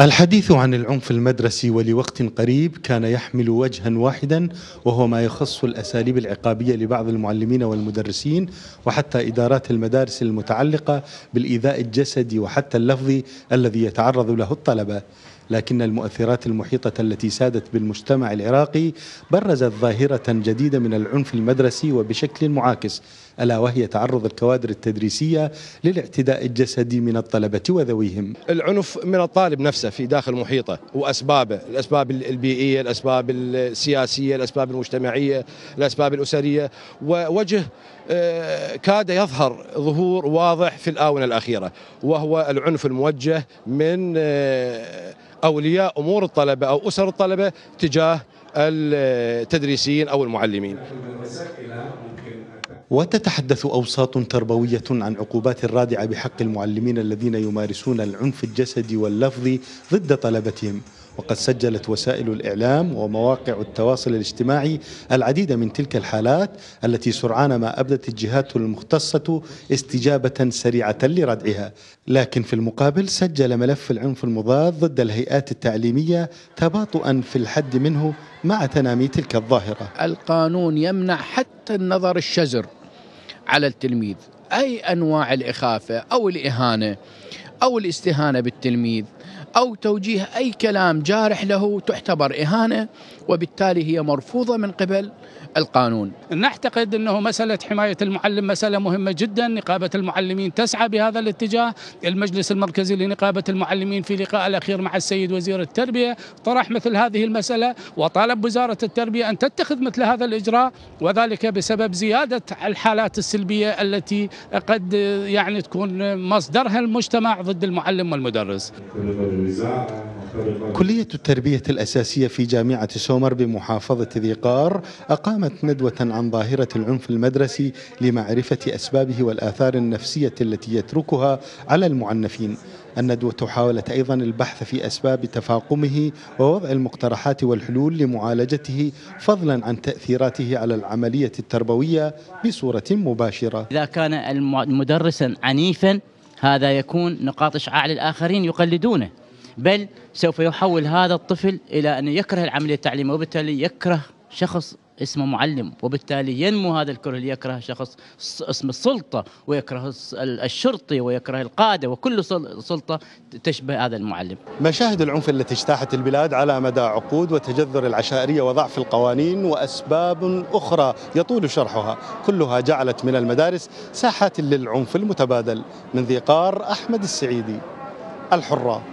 الحديث عن العنف المدرسي ولوقت قريب كان يحمل وجها واحدا وهو ما يخص الاساليب العقابيه لبعض المعلمين والمدرسين وحتى ادارات المدارس المتعلقه بالايذاء الجسدي وحتى اللفظي الذي يتعرض له الطلبه لكن المؤثرات المحيطة التي سادت بالمجتمع العراقي برزت ظاهرة جديدة من العنف المدرسي وبشكل معاكس ألا وهي تعرض الكوادر التدريسية للاعتداء الجسدي من الطلبة وذويهم العنف من الطالب نفسه في داخل محيطه وأسبابه الأسباب البيئية الأسباب السياسية الأسباب المجتمعية الأسباب الأسرية ووجه آه، كاد يظهر ظهور واضح في الآونة الأخيرة وهو العنف الموجه من آه، اولياء امور الطلبه او اسر الطلبه تجاه التدريسيين او المعلمين. وتتحدث اوساط تربويه عن عقوبات رادعه بحق المعلمين الذين يمارسون العنف الجسدي واللفظي ضد طلبتهم وقد سجلت وسائل الإعلام ومواقع التواصل الاجتماعي العديد من تلك الحالات التي سرعان ما أبدت الجهات المختصة استجابة سريعة لردعها لكن في المقابل سجل ملف العنف المضاد ضد الهيئات التعليمية تباطؤا في الحد منه مع تنامي تلك الظاهرة القانون يمنع حتى النظر الشزر على التلميذ أي أنواع الإخافة أو الإهانة أو الاستهانة بالتلميذ أو توجيه أي كلام جارح له تعتبر إهانة وبالتالي هي مرفوضة من قبل القانون نعتقد أنه مسألة حماية المعلم مسألة مهمة جدا نقابة المعلمين تسعى بهذا الاتجاه المجلس المركزي لنقابة المعلمين في لقاء الأخير مع السيد وزير التربية طرح مثل هذه المسألة وطالب وزارة التربية أن تتخذ مثل هذا الإجراء وذلك بسبب زيادة الحالات السلبية التي قد يعني تكون مصدرها المجتمع ضد ضد المعلم والمدرس كلية التربية الأساسية في جامعة سومر بمحافظة ذي قار أقامت ندوة عن ظاهرة العنف المدرسي لمعرفة أسبابه والآثار النفسية التي يتركها على المعنفين الندوة حاولت أيضا البحث في أسباب تفاقمه ووضع المقترحات والحلول لمعالجته فضلا عن تأثيراته على العملية التربوية بصورة مباشرة إذا كان المدرس عنيفا هذا يكون نقاط إشعاع للآخرين يقلدونه بل سوف يحول هذا الطفل إلى أن يكره العملية التعليمية وبالتالي يكره شخص اسمه معلم وبالتالي ينمو هذا الكره اللي يكره شخص اسم السلطه ويكره الشرطي ويكره القاده وكل سلطه تشبه هذا المعلم. مشاهد العنف التي اجتاحت البلاد على مدى عقود وتجذر العشائريه وضعف القوانين واسباب اخرى يطول شرحها، كلها جعلت من المدارس ساحات للعنف المتبادل من ذي قار احمد السعيدي الحره.